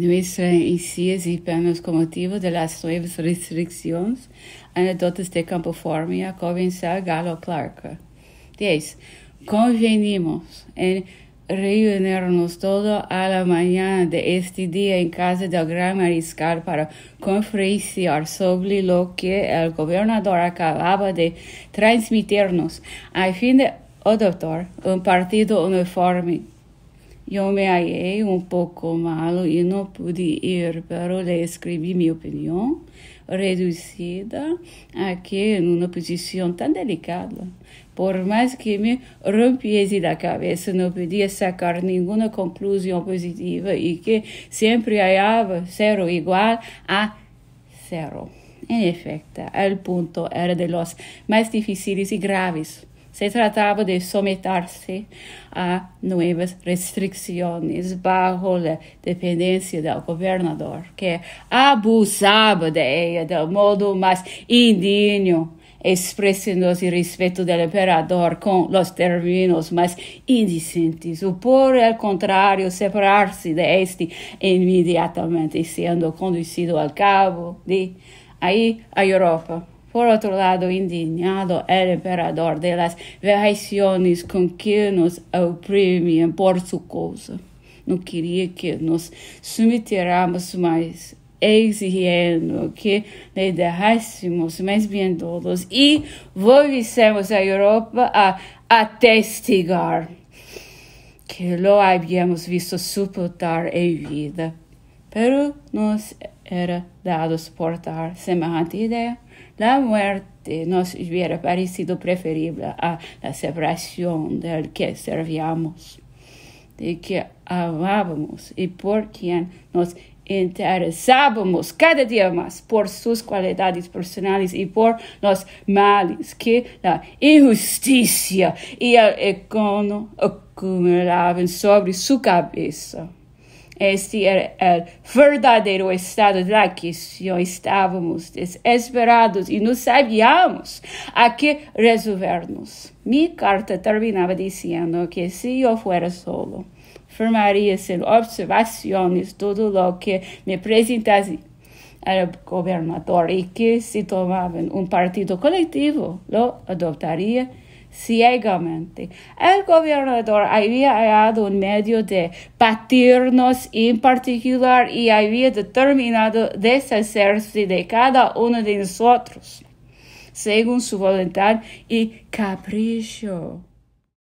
nuestra ICIES y planos con motivo de las nuevas restricciones, anedotas de campoformia, comenzar Galo Clark. 10. É Convenimos en reunirnos todo a la mañana de este día en casa del gran mariscal para conferenciar sobre lo que el gobernador acababa de transmitirnos a fin de adoptar oh, un partido uniforme Yo me hallé un poco malo y no pude ir, pero le escribí mi opinión, reducida a que en una posición tan delicada, por más que me rompiese la cabeza, no podía sacar ninguna conclusión positiva y que siempre hallaba cero igual a cero. En efecto, el punto era de los más difíciles y graves Se tratava de someter-se a novas restrições, bajo a dependência do governador, que abusava de ella do modo mais indigno, o respeito do imperador com os términos mais indecentes, ou por el separar-se de este inmediatamente, sendo conducido ao cabo de aí a Europa. Por otro lado, indignado el emperador de las variações com que nos oprimem por sua causa. Não queria que nos submeteramos mais exigindo que nos derrássemos mais bem todos e volvissemos à Europa a atestigar que lo habíamos visto suportar em vida, pero nos era dado suportar semelhante ideia. la muerte nos hubiera parecido preferible a la separación del que servíamos, de que amábamos y por quien nos interesábamos cada día más por sus cualidades personales y por los males que la injusticia y el econo acumulaban sobre su cabeza. Este era eh, o eh, verdadeiro estado da questão. Estávamos desesperados e não sabíamos a que resolvermos. Minha carta terminava dizendo que se eu fosse solo, firmaria sem observações tudo o que me apresentasse ao governador e que se tomaban um partido coletivo lo adotaria ciegamente. El gobernador había hallado un medio de batirnos en particular y había determinado deshacerse de cada uno de nosotros, según su voluntad y capricho.